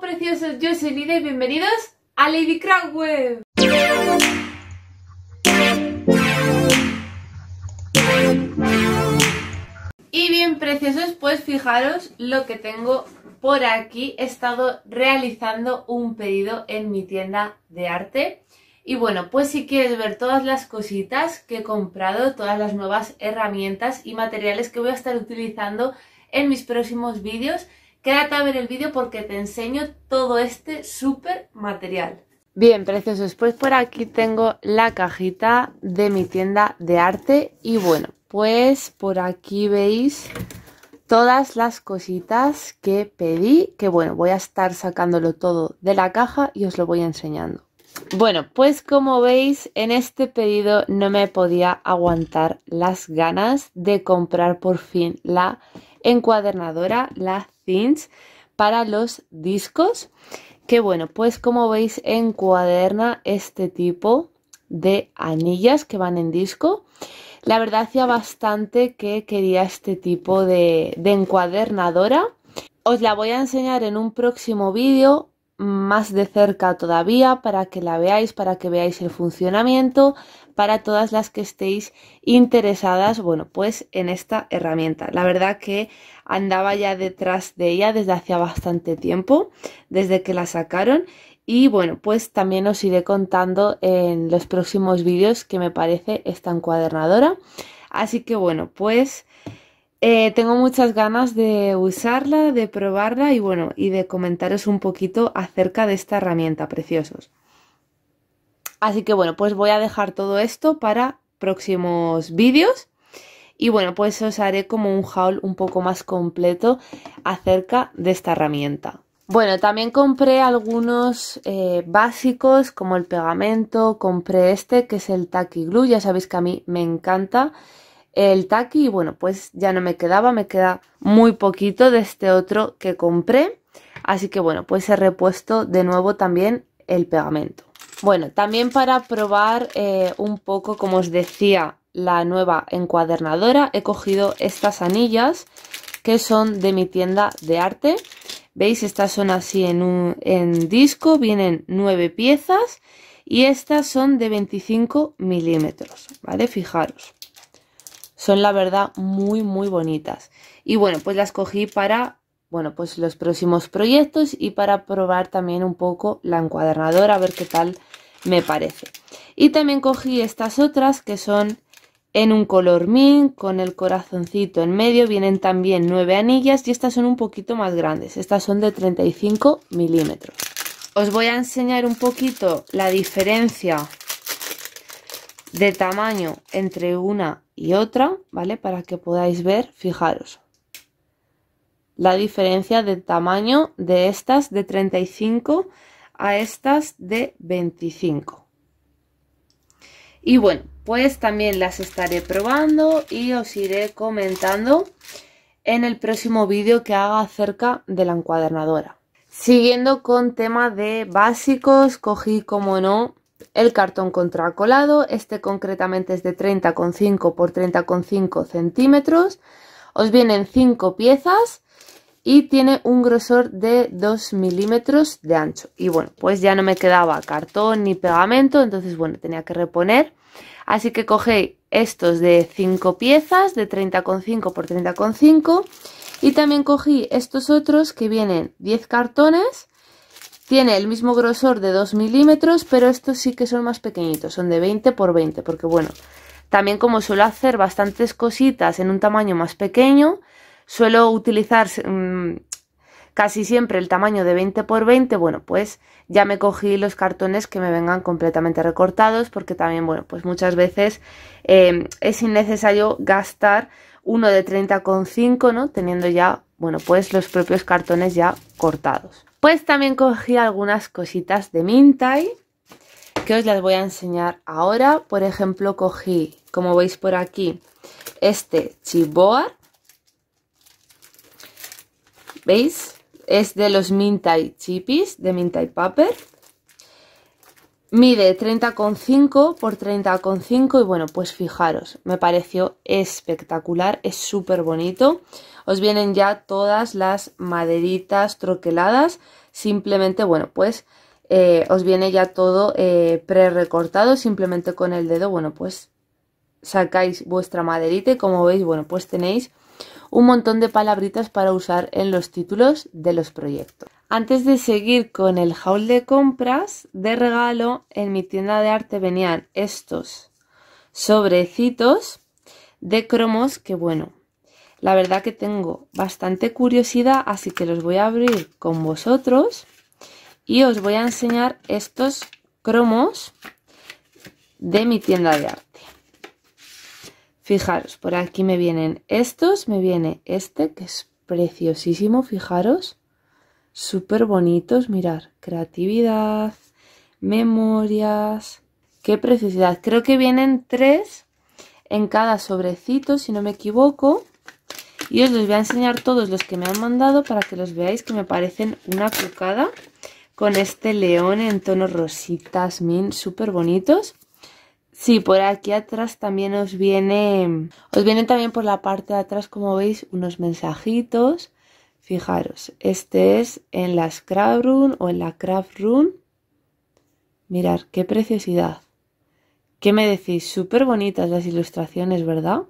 preciosos? Yo soy Lidia y bienvenidos a Lady Craft Web. Y bien, preciosos, pues fijaros lo que tengo por aquí. He estado realizando un pedido en mi tienda de arte. Y bueno, pues si quieres ver todas las cositas que he comprado, todas las nuevas herramientas y materiales que voy a estar utilizando en mis próximos vídeos, Quédate a ver el vídeo porque te enseño todo este súper material. Bien, preciosos, pues por aquí tengo la cajita de mi tienda de arte y bueno, pues por aquí veis todas las cositas que pedí, que bueno, voy a estar sacándolo todo de la caja y os lo voy enseñando. Bueno, pues como veis, en este pedido no me podía aguantar las ganas de comprar por fin la encuadernadora, la para los discos. Que bueno, pues como veis encuaderna este tipo de anillas que van en disco. La verdad hacía bastante que quería este tipo de, de encuadernadora. Os la voy a enseñar en un próximo vídeo más de cerca todavía para que la veáis, para que veáis el funcionamiento, para todas las que estéis interesadas, bueno, pues en esta herramienta. La verdad que andaba ya detrás de ella desde hacía bastante tiempo, desde que la sacaron. Y bueno, pues también os iré contando en los próximos vídeos que me parece esta encuadernadora. Así que bueno, pues eh, tengo muchas ganas de usarla, de probarla y bueno, y de comentaros un poquito acerca de esta herramienta, preciosos. Así que bueno, pues voy a dejar todo esto para próximos vídeos. Y bueno, pues os haré como un haul un poco más completo acerca de esta herramienta. Bueno, también compré algunos eh, básicos como el pegamento, compré este que es el Taki Glue, ya sabéis que a mí me encanta el Taki y bueno, pues ya no me quedaba, me queda muy poquito de este otro que compré, así que bueno, pues he repuesto de nuevo también el pegamento. Bueno, también para probar eh, un poco, como os decía, la nueva encuadernadora, he cogido estas anillas que son de mi tienda de arte. ¿Veis? Estas son así en, un, en disco, vienen nueve piezas y estas son de 25 milímetros, ¿vale? Fijaros. Son la verdad muy, muy bonitas. Y bueno, pues las cogí para bueno, pues los próximos proyectos y para probar también un poco la encuadernadora, a ver qué tal me parece. Y también cogí estas otras que son en un color min con el corazoncito en medio, vienen también nueve anillas y estas son un poquito más grandes, estas son de 35 milímetros. Os voy a enseñar un poquito la diferencia de tamaño entre una y otra, ¿vale? Para que podáis ver, fijaros, la diferencia de tamaño de estas de 35 a estas de 25. Y bueno, pues también las estaré probando y os iré comentando en el próximo vídeo que haga acerca de la encuadernadora. Siguiendo con tema de básicos, cogí como no el cartón contracolado, este concretamente es de 30,5 por 30,5 centímetros, os vienen 5 piezas y tiene un grosor de 2 milímetros de ancho. Y bueno, pues ya no me quedaba cartón ni pegamento, entonces bueno, tenía que reponer. Así que cogí estos de 5 piezas, de 30,5 por 30,5. Y también cogí estos otros que vienen 10 cartones. Tiene el mismo grosor de 2 milímetros, pero estos sí que son más pequeñitos, son de 20 por 20, porque bueno, también como suelo hacer bastantes cositas en un tamaño más pequeño, suelo utilizar mm, casi siempre el tamaño de 20 por 20, bueno, pues ya me cogí los cartones que me vengan completamente recortados porque también, bueno, pues muchas veces em, es innecesario gastar uno de 30,5, ¿no? Teniendo ya, bueno, pues los propios cartones ya cortados. Pues también cogí algunas cositas de Mintai que os las voy a enseñar ahora. Por ejemplo, cogí, como veis por aquí, este chipboard. ¿Veis? Es de los Mintai chipis, de Mintai Paper. Mide 30,5 por 30,5 y bueno, pues fijaros, me pareció espectacular, es súper bonito. Os vienen ya todas las maderitas troqueladas, simplemente, bueno, pues eh, os viene ya todo eh, pre-recortado, simplemente con el dedo, bueno, pues sacáis vuestra maderita y como veis, bueno, pues tenéis un montón de palabritas para usar en los títulos de los proyectos. Antes de seguir con el haul de compras, de regalo, en mi tienda de arte venían estos sobrecitos de cromos que bueno, la verdad que tengo bastante curiosidad, así que los voy a abrir con vosotros y os voy a enseñar estos cromos de mi tienda de arte. Fijaros, por aquí me vienen estos, me viene este que es preciosísimo, fijaros, súper bonitos, mirar, creatividad, memorias, qué preciosidad. Creo que vienen tres en cada sobrecito, si no me equivoco. Y os los voy a enseñar todos los que me han mandado para que los veáis, que me parecen una cucada con este león en tonos rositas, min, súper bonitos. Sí, por aquí atrás también os viene, os vienen también por la parte de atrás, como veis, unos mensajitos. Fijaros, este es en la Scrap Room o en la Craft Room. Mirad, qué preciosidad. ¿Qué me decís? Súper bonitas las ilustraciones, ¿verdad?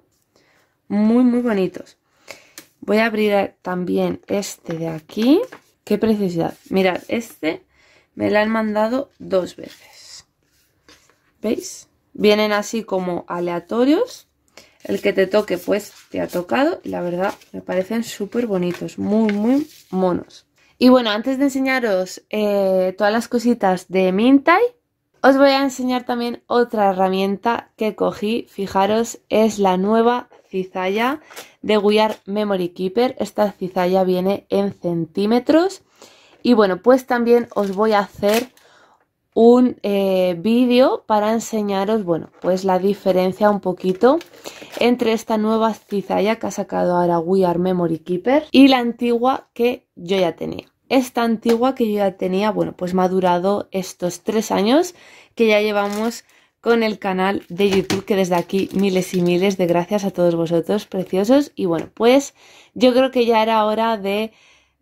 Muy, muy bonitos. Voy a abrir también este de aquí. Qué preciosidad. Mirad, este me lo han mandado dos veces. ¿Veis? Vienen así como aleatorios. El que te toque, pues te ha tocado. Y la verdad, me parecen súper bonitos. Muy, muy monos. Y bueno, antes de enseñaros eh, todas las cositas de Mintai, os voy a enseñar también otra herramienta que cogí. Fijaros, es la nueva cizalla de Guiar Memory Keeper. Esta cizalla viene en centímetros. Y bueno, pues también os voy a hacer un eh, vídeo para enseñaros, bueno, pues la diferencia un poquito entre esta nueva cizalla que ha sacado ahora We Are Memory Keeper y la antigua que yo ya tenía. Esta antigua que yo ya tenía, bueno, pues me ha durado estos tres años que ya llevamos con el canal de YouTube, que desde aquí miles y miles de gracias a todos vosotros, preciosos. Y bueno, pues yo creo que ya era hora de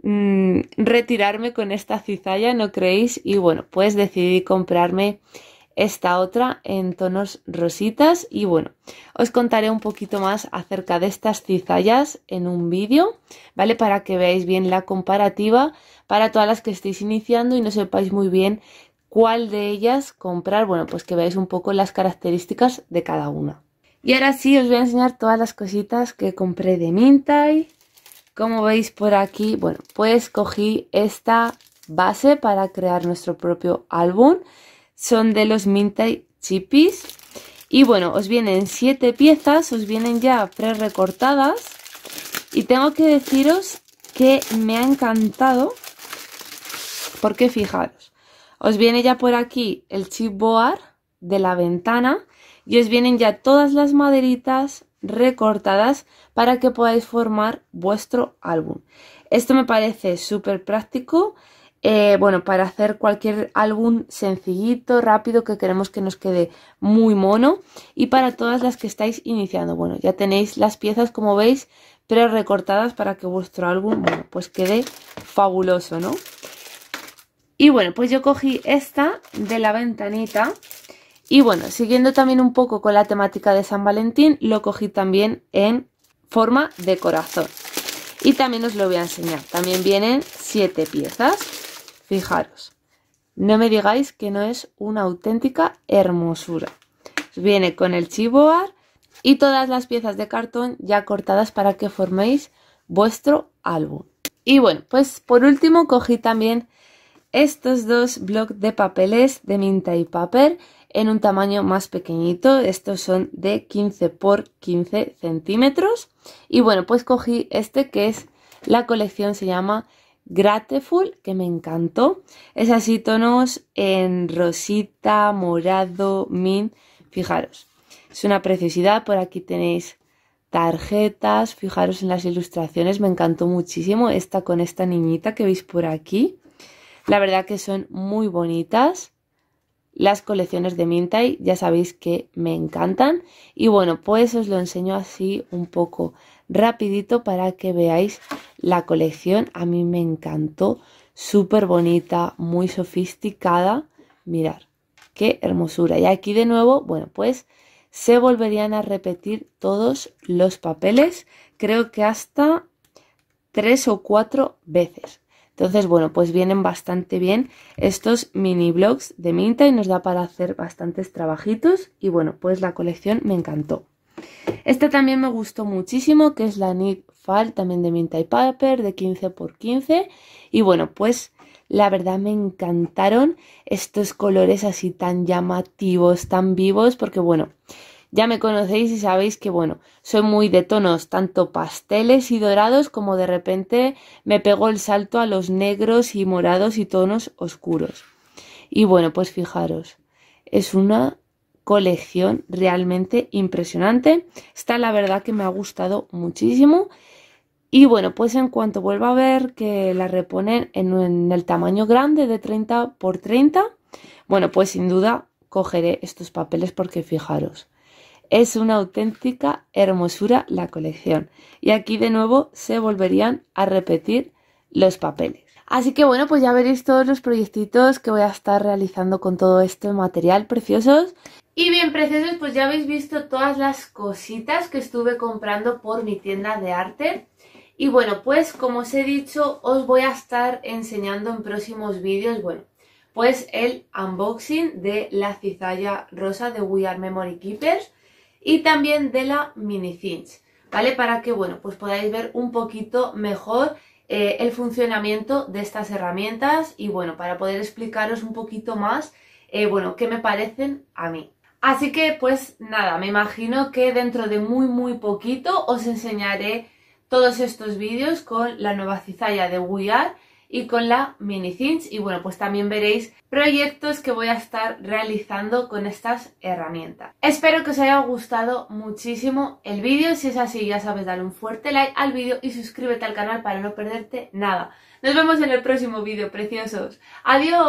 mm, retirarme con esta cizalla, ¿no creéis? Y bueno, pues decidí comprarme esta otra en tonos rositas y bueno, os contaré un poquito más acerca de estas cizallas en un vídeo, ¿vale? Para que veáis bien la comparativa para todas las que estéis iniciando y no sepáis muy bien cuál de ellas comprar, bueno, pues que veáis un poco las características de cada una. Y ahora sí, os voy a enseñar todas las cositas que compré de Mintai. Como veis por aquí, bueno, pues cogí esta base para crear nuestro propio álbum. Son de los Mintai Chippies. Y bueno, os vienen siete piezas, os vienen ya pre-recortadas. Y tengo que deciros que me ha encantado, porque fijaros, os viene ya por aquí el chipboard de la ventana y os vienen ya todas las maderitas recortadas para que podáis formar vuestro álbum. Esto me parece súper práctico, eh, bueno, para hacer cualquier álbum sencillito, rápido, que queremos que nos quede muy mono y para todas las que estáis iniciando. Bueno, ya tenéis las piezas, como veis, pero recortadas para que vuestro álbum, pues quede fabuloso, ¿no? Y bueno, pues yo cogí esta de la ventanita. Y bueno, siguiendo también un poco con la temática de San Valentín, lo cogí también en forma de corazón. Y también os lo voy a enseñar. También vienen siete piezas. Fijaros, no me digáis que no es una auténtica hermosura. Viene con el chivoar y todas las piezas de cartón ya cortadas para que forméis vuestro álbum. Y bueno, pues por último cogí también estos dos blocs de papeles de minta y Paper en un tamaño más pequeñito. Estos son de 15 por 15 centímetros. Y bueno, pues cogí este que es la colección, se llama Grateful, que me encantó. Es así tonos en rosita, morado, mint. Fijaros, es una preciosidad. Por aquí tenéis tarjetas. Fijaros en las ilustraciones, me encantó muchísimo esta con esta niñita que veis por aquí. La verdad que son muy bonitas. Las colecciones de Mintai ya sabéis que me encantan. Y bueno, pues os lo enseño así un poco rapidito para que veáis la colección. A mí me encantó. Súper bonita, muy sofisticada. Mirar, qué hermosura. Y aquí de nuevo, bueno, pues se volverían a repetir todos los papeles. Creo que hasta tres o cuatro veces. Entonces, bueno, pues vienen bastante bien estos mini blogs de Minta y nos da para hacer bastantes trabajitos. Y bueno, pues la colección me encantó. Esta también me gustó muchísimo, que es la Nick Fall, también de Minta y Paper, de 15x15. Y bueno, pues la verdad me encantaron estos colores así tan llamativos, tan vivos, porque bueno, ya me conocéis y sabéis que, bueno, soy muy de tonos tanto pasteles y dorados como de repente me pegó el salto a los negros y morados y tonos oscuros. Y bueno, pues fijaros, es una colección realmente impresionante. Esta la verdad que me ha gustado muchísimo. Y bueno, pues en cuanto vuelva a ver que la reponen en, el tamaño grande de 30 por 30, bueno, pues sin duda cogeré estos papeles porque fijaros, es una auténtica hermosura la colección. Y aquí de nuevo se volverían a repetir los papeles. Así que bueno, pues ya veréis todos los proyectitos que voy a estar realizando con todo este material preciosos. Y bien preciosos, pues ya habéis visto todas las cositas que estuve comprando por mi tienda de arte. Y bueno, pues como os he dicho, os voy a estar enseñando en próximos vídeos, bueno, pues el unboxing de la cizalla rosa de We Are Memory Keepers y también de la mini cinch, ¿vale? Para que, bueno, pues podáis ver un poquito mejor eh, el funcionamiento de estas herramientas y, bueno, para poder explicaros un poquito más, eh, bueno, qué me parecen a mí. Así que, pues nada, me imagino que dentro de muy, muy poquito os enseñaré todos estos vídeos con la nueva cizalla de WeArt y con la mini cinch y bueno pues también veréis proyectos que voy a estar realizando con estas herramientas. Espero que os haya gustado muchísimo el vídeo, si es así ya sabes dar un fuerte like al vídeo y suscríbete al canal para no perderte nada. Nos vemos en el próximo vídeo preciosos. ¡Adiós!